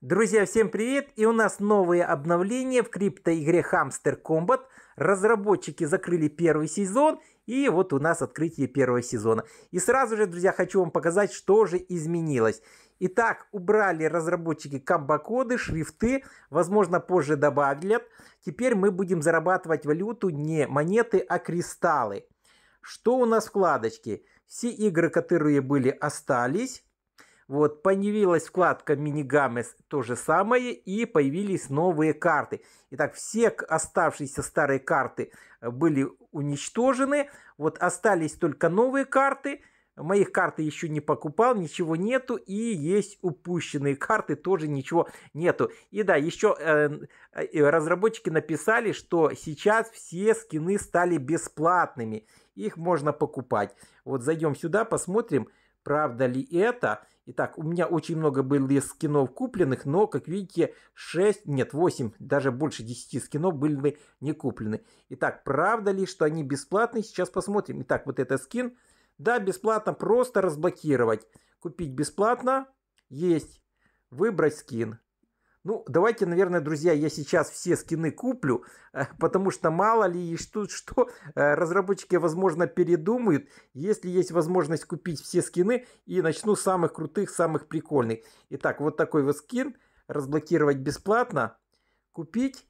Друзья, всем привет! И у нас новые обновления в криптоигре Hamster Combat. Разработчики закрыли первый сезон, и вот у нас открытие первого сезона. И сразу же, друзья, хочу вам показать, что же изменилось. Итак, убрали разработчики комбо-коды, шрифты, возможно, позже добавят. Теперь мы будем зарабатывать валюту не монеты, а кристаллы. Что у нас вкладочки? Все игры, которые были, остались. Вот, появилась вкладка Minigames, то же самое, и появились новые карты. Итак, все оставшиеся старые карты э, были уничтожены, вот остались только новые карты, Моих карты еще не покупал, ничего нету. И есть упущенные карты, тоже ничего нету. И да, еще э, э, разработчики написали, что сейчас все скины стали бесплатными. Их можно покупать. Вот зайдем сюда, посмотрим, правда ли это. Итак, у меня очень много было скинов купленных, но, как видите, 6, нет, 8, даже больше 10 скинов были не куплены. Итак, правда ли, что они бесплатные? Сейчас посмотрим. Итак, вот этот скин. Да, бесплатно, просто разблокировать. Купить бесплатно. Есть. Выбрать скин. Ну, давайте, наверное, друзья, я сейчас все скины куплю, э, потому что мало ли и что, что э, разработчики, возможно, передумают, если есть возможность купить все скины и начну с самых крутых, самых прикольных. Итак, вот такой вот скин, разблокировать бесплатно, купить,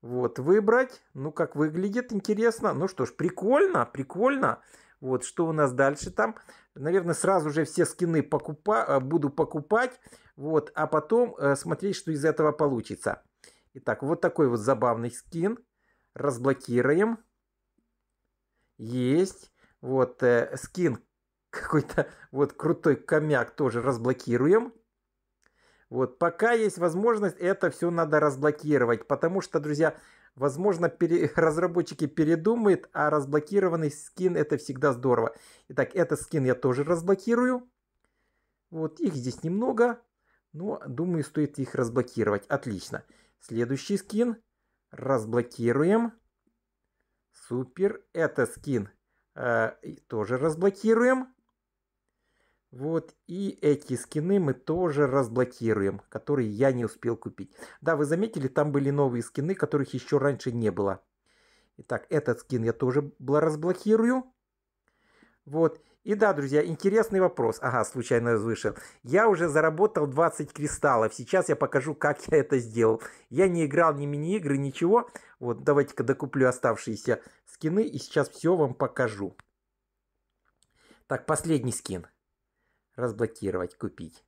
вот, выбрать, ну, как выглядит, интересно, ну что ж, прикольно, прикольно, прикольно. Вот, что у нас дальше там? Наверное, сразу же все скины покупа... А, буду покупать, вот, а потом э, смотреть, что из этого получится. Итак, вот такой вот забавный скин. Разблокируем. Есть. Вот, э, скин какой-то вот крутой комяк тоже разблокируем. Вот, пока есть возможность, это все надо разблокировать, потому что, друзья, Возможно, пере... разработчики передумают, а разблокированный скин это всегда здорово. Итак, этот скин я тоже разблокирую. Вот, их здесь немного, но думаю, стоит их разблокировать. Отлично. Следующий скин. Разблокируем. Супер. Это скин э, тоже разблокируем. Вот, и эти скины мы тоже разблокируем, которые я не успел купить. Да, вы заметили, там были новые скины, которых еще раньше не было. Итак, этот скин я тоже разблокирую. Вот. И да, друзья, интересный вопрос. Ага, случайно вышел. Я уже заработал 20 кристаллов. Сейчас я покажу, как я это сделал. Я не играл ни мини-игры, ничего. Вот, давайте-ка докуплю оставшиеся скины. И сейчас все вам покажу. Так, последний скин разблокировать, купить.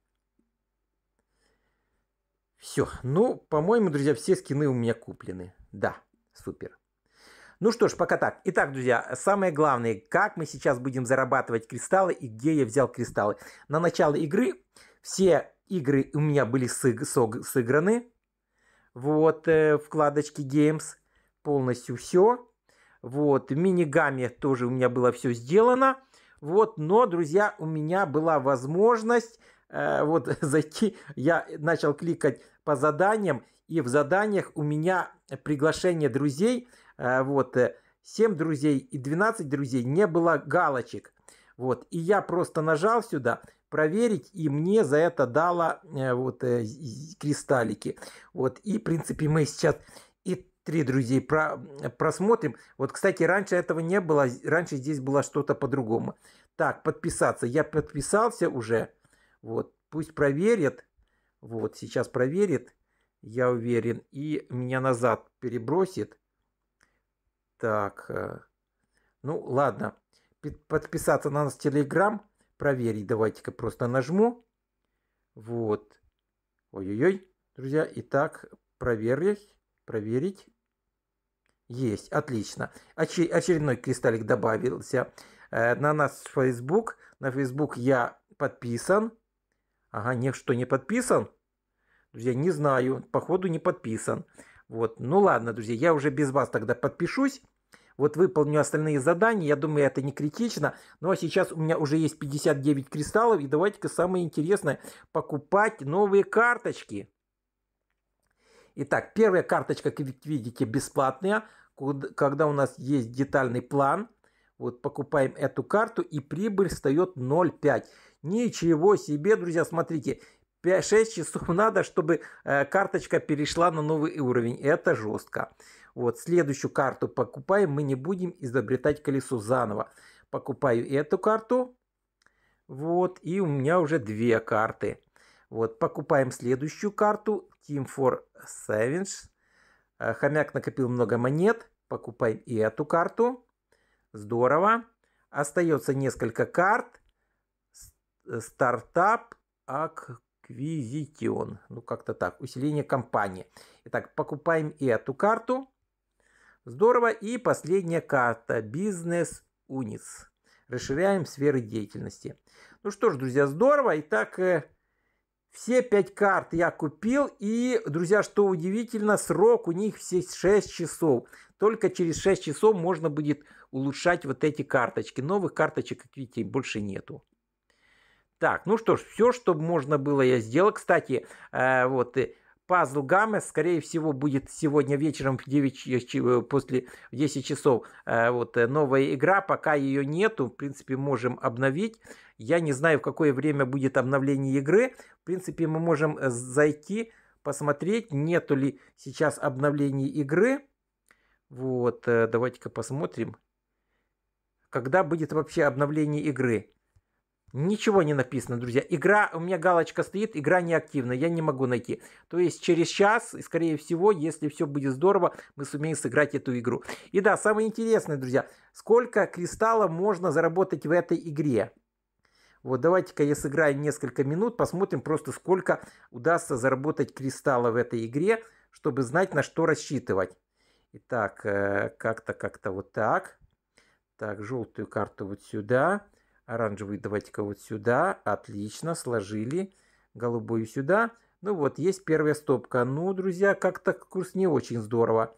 Все. Ну, по-моему, друзья, все скины у меня куплены. Да, супер. Ну что ж, пока так. Итак, друзья, самое главное, как мы сейчас будем зарабатывать кристаллы и где я взял кристаллы. На начало игры все игры у меня были сыграны. Вот, э, вкладочки Games. Полностью все. Вот, мини минигами тоже у меня было все сделано. Вот, но, друзья, у меня была возможность э, вот зайти, я начал кликать по заданиям, и в заданиях у меня приглашение друзей, э, вот, 7 э, друзей и 12 друзей, не было галочек. Вот, и я просто нажал сюда проверить, и мне за это дало э, вот э, кристаллики. Вот, и, в принципе, мы сейчас и три друзей про, просмотрим. Вот, кстати, раньше этого не было. Раньше здесь было что-то по-другому. Так, подписаться. Я подписался уже. Вот, пусть проверит Вот, сейчас проверит, я уверен. И меня назад перебросит. Так, э, ну ладно. Подписаться на нас в Телеграм. Проверить. Давайте-ка просто нажму. Вот. Ой-ой-ой, друзья. Итак, проверить. Проверить. Есть, отлично. Очередной кристаллик добавился. Э, на нас Facebook. На Facebook я подписан. Ага, не, что не подписан? Друзья, не знаю. Походу не подписан. Вот. Ну ладно, друзья, я уже без вас тогда подпишусь. Вот выполню остальные задания. Я думаю, это не критично. Ну а сейчас у меня уже есть 59 кристаллов. И давайте-ка самое интересное. Покупать новые карточки. Итак, первая карточка, как видите, бесплатная, когда у нас есть детальный план. Вот покупаем эту карту и прибыль встает 0,5. Ничего себе, друзья, смотрите. 5, 6 часов надо, чтобы э, карточка перешла на новый уровень. Это жестко. Вот, следующую карту покупаем. Мы не будем изобретать колесо заново. Покупаю эту карту. Вот, и у меня уже две карты. Вот, покупаем следующую карту. Team for Savage. Э, хомяк накопил много монет. Покупаем и эту карту. Здорово. Остается несколько карт. Э, стартап Acquisition. Ну, как-то так. Усиление компании. Итак, покупаем и эту карту. Здорово. И последняя карта. Business Units. Расширяем сферы деятельности. Ну что ж, друзья, здорово. Итак, э, все пять карт я купил, и, друзья, что удивительно, срок у них все 6 часов. Только через 6 часов можно будет улучшать вот эти карточки. Новых карточек, как видите, больше нету. Так, ну что ж, все, что можно было, я сделал. Кстати, э, вот э, пазл Гаммес, скорее всего, будет сегодня вечером в 9, после 10 часов. Э, вот э, новая игра, пока ее нету, в принципе, можем обновить. Я не знаю, в какое время будет обновление игры. В принципе, мы можем э, зайти, посмотреть, нету ли сейчас обновлений игры. Вот, э, давайте-ка посмотрим, когда будет вообще обновление игры. Ничего не написано, друзья. Игра, у меня галочка стоит, игра неактивна, я не могу найти. То есть через час, скорее всего, если все будет здорово, мы сумеем сыграть эту игру. И да, самое интересное, друзья, сколько кристаллов можно заработать в этой игре. Вот давайте-ка я сыграю несколько минут, посмотрим просто сколько удастся заработать кристалла в этой игре, чтобы знать на что рассчитывать. Итак, э, как-то как-то вот так. Так, желтую карту вот сюда. Оранжевый давайте-ка вот сюда. Отлично, сложили. Голубую сюда. Ну вот, есть первая стопка. Ну, друзья, как-то курс не очень здорово.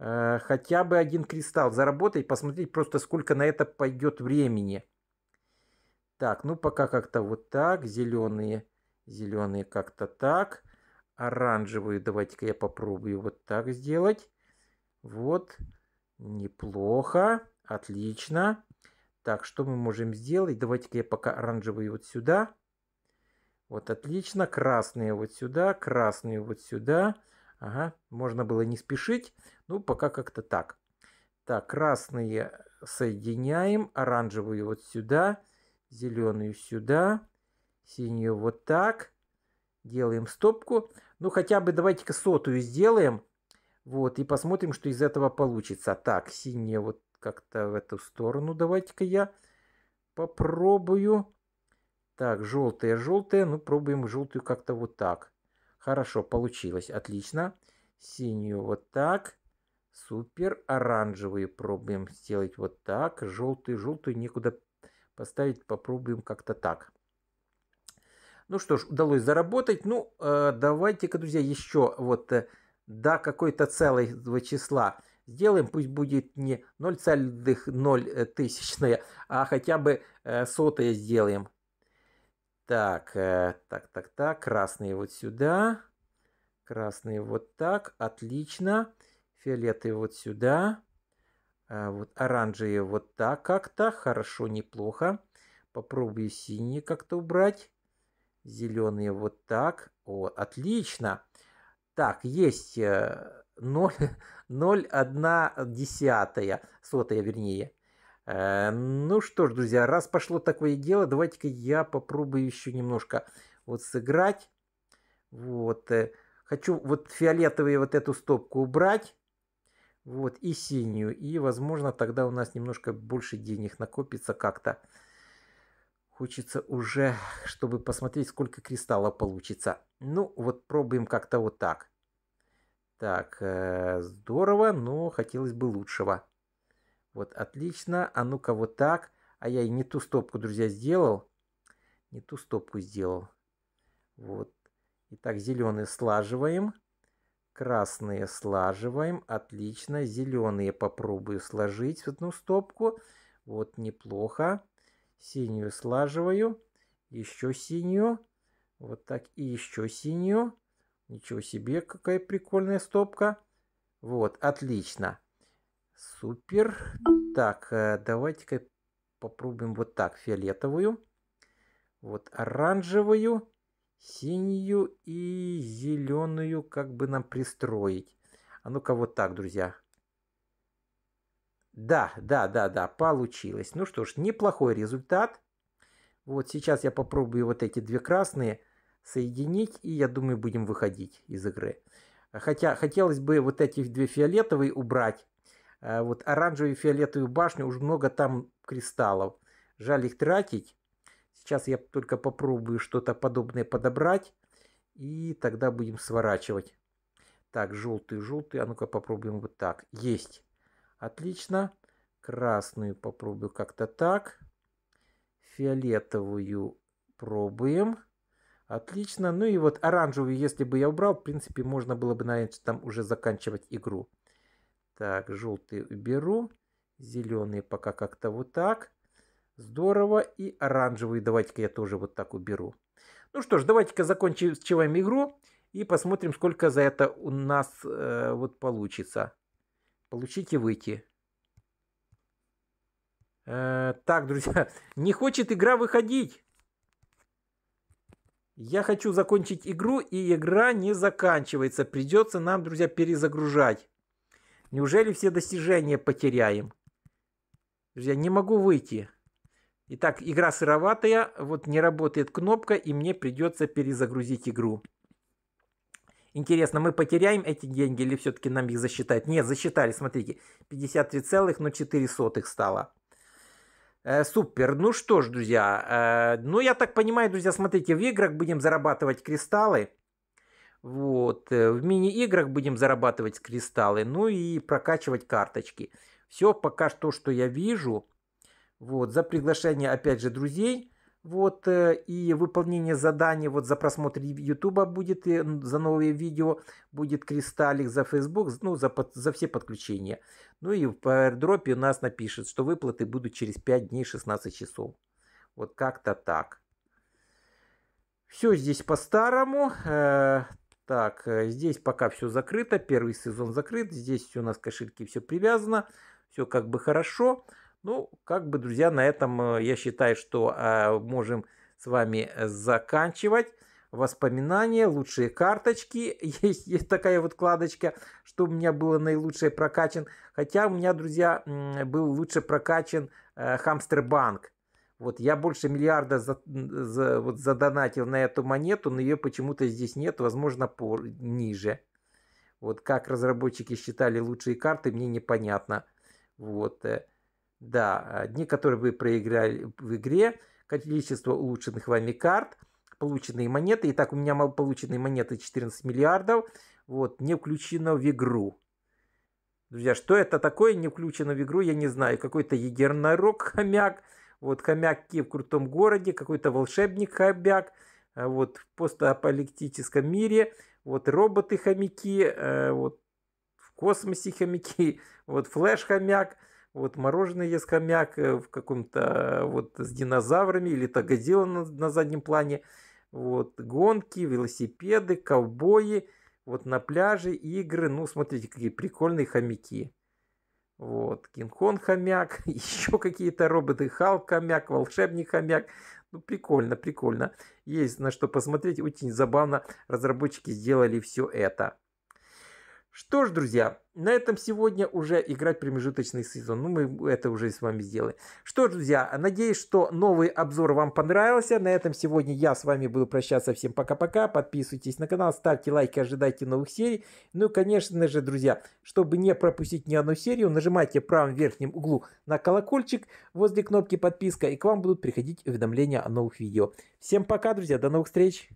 Э, хотя бы один кристалл заработать, посмотреть просто сколько на это пойдет времени. Так, ну пока как-то вот так. Зеленые, зеленые как-то так. Оранжевые давайте-ка я попробую вот так сделать. Вот, неплохо, отлично. Так, что мы можем сделать? Давайте-ка я пока оранжевые вот сюда. Вот отлично. Красные вот сюда, красные вот сюда. Ага, можно было не спешить. Ну, пока как-то так. Так, красные соединяем, оранжевые вот сюда зеленую сюда, синюю вот так. Делаем стопку. Ну, хотя бы давайте-ка сотую сделаем. Вот, и посмотрим, что из этого получится. Так, синее вот как-то в эту сторону давайте-ка я попробую. Так, желтая желтая, Ну, пробуем желтую как-то вот так. Хорошо, получилось. Отлично. Синюю вот так. Супер. Оранжевые пробуем сделать вот так. Желтую, желтую некуда поставить попробуем как-то так. Ну что ж, удалось заработать. Ну, э, давайте-ка, друзья, еще вот э, до какой-то два числа сделаем. Пусть будет не целых 0,0 тысячная, а хотя бы э, сотое сделаем. Так, так, так, так, красные вот сюда. Красные вот так, отлично. Фиолетовые вот сюда. А, вот оранжевые вот так как-то. Хорошо, неплохо. Попробую синие как-то убрать. Зеленые вот так. О, отлично. Так, есть 0, э, 0,1 сотая, вернее. Э, ну что ж, друзья, раз пошло такое дело, давайте-ка я попробую еще немножко вот сыграть. Вот. Э, хочу вот фиолетовые вот эту стопку убрать. Вот, и синюю. И, возможно, тогда у нас немножко больше денег накопится как-то. Хочется уже, чтобы посмотреть, сколько кристалла получится. Ну, вот пробуем как-то вот так. Так, э, здорово, но хотелось бы лучшего. Вот, отлично. А ну-ка вот так. А я и не ту стопку, друзья, сделал. Не ту стопку сделал. Вот. Итак, зеленый слаживаем. Красные слаживаем. Отлично. Зеленые попробую сложить в одну стопку. Вот неплохо. Синюю слаживаю. Еще синюю. Вот так и еще синюю. Ничего себе, какая прикольная стопка. Вот, отлично. Супер. Так, э, давайте-ка попробуем вот так фиолетовую. Вот оранжевую синюю и зеленую как бы нам пристроить. А ну-ка вот так, друзья. Да, да, да, да, получилось. Ну что ж, неплохой результат. Вот сейчас я попробую вот эти две красные соединить, и я думаю, будем выходить из игры. Хотя хотелось бы вот эти две фиолетовые убрать. А вот оранжевую и фиолетовую башню, уж много там кристаллов. Жаль их тратить. Сейчас я только попробую что-то подобное подобрать. И тогда будем сворачивать. Так, желтый, желтый. А ну-ка попробуем вот так. Есть. Отлично. Красную попробую как-то так. Фиолетовую пробуем. Отлично. Ну и вот оранжевую, если бы я убрал, в принципе, можно было бы, наверное, там уже заканчивать игру. Так, желтый уберу. Зеленый пока как-то вот так. Здорово. И оранжевый. Давайте-ка я тоже вот так уберу. Ну что ж, давайте-ка закончим с чем игру и посмотрим, сколько за это у нас э, вот получится. Получите выйти. Э, так, друзья, не хочет игра выходить. Я хочу закончить игру, и игра не заканчивается. Придется нам, друзья, перезагружать. Неужели все достижения потеряем? Друзья, не могу выйти. Итак, игра сыроватая, вот не работает кнопка, и мне придется перезагрузить игру. Интересно, мы потеряем эти деньги или все-таки нам их засчитают? Нет, засчитали, смотрите, 53,04 ну, стало. Э, супер. Ну что ж, друзья, э, ну я так понимаю, друзья, смотрите, в играх будем зарабатывать кристаллы. Вот, э, в мини-играх будем зарабатывать кристаллы, ну и прокачивать карточки. Все пока что, что я вижу. Вот, за приглашение, опять же, друзей. Вот, э, и выполнение задания, вот за просмотр Ютуба будет, и э, за новые видео будет кристаллик, за Facebook, ну, за, за все подключения. Ну и в airdrop у нас напишет, что выплаты будут через 5 дней 16 часов. Вот как-то так. Все здесь по-старому. Э, так, здесь пока все закрыто, первый сезон закрыт, здесь все у нас кошельки, все привязано, все как бы хорошо. Хорошо. Ну, как бы, друзья, на этом э, я считаю, что а, можем с вами э, заканчивать. Воспоминания, лучшие карточки. Есть, есть такая вот кладочка, что у меня было наилучшее прокачан. Хотя у меня, друзья, был лучше прокачан э, Хамстербанк. Вот я больше миллиарда за, за, вот задонатил на эту монету, но ее почему-то здесь нет, возможно, по, ниже. Вот как разработчики считали лучшие карты, мне непонятно. Вот. Э, да, э, дни, которые вы проиграли в игре, количество улучшенных вами карт, полученные монеты. Итак, у меня полученные монеты 14 миллиардов. Вот, не включено в игру. Друзья, что это такое не включено в игру, я не знаю. Какой-то егернорог хомяк, вот хомяк в крутом городе, какой-то волшебник хомяк, э, вот в постапокалиптическом мире, вот роботы хомяки, э, вот в космосе хомяки, вот флеш хомяк – вот мороженое ест хомяк э, в каком-то вот с динозаврами или тагодила на, на заднем плане. Вот гонки, велосипеды, ковбои, вот на пляже игры. Ну, смотрите, какие прикольные хомяки. Вот, Кинг-Конг хомяк, еще какие-то роботы, Халк хомяк, волшебник хомяк. Ну, прикольно, прикольно. Есть на что посмотреть, очень забавно разработчики сделали все это. Что ж, друзья, на этом сегодня уже играть промежуточный сезон. Ну, мы это уже с вами сделали. Что ж, друзья, надеюсь, что новый обзор вам понравился. На этом сегодня я с вами буду прощаться. Всем пока-пока. Подписывайтесь на канал, ставьте лайки, ожидайте новых серий. Ну и, конечно же, друзья, чтобы не пропустить ни одну серию, нажимайте в правом верхнем углу на колокольчик возле кнопки подписка, и к вам будут приходить уведомления о новых видео. Всем пока, друзья, до новых встреч!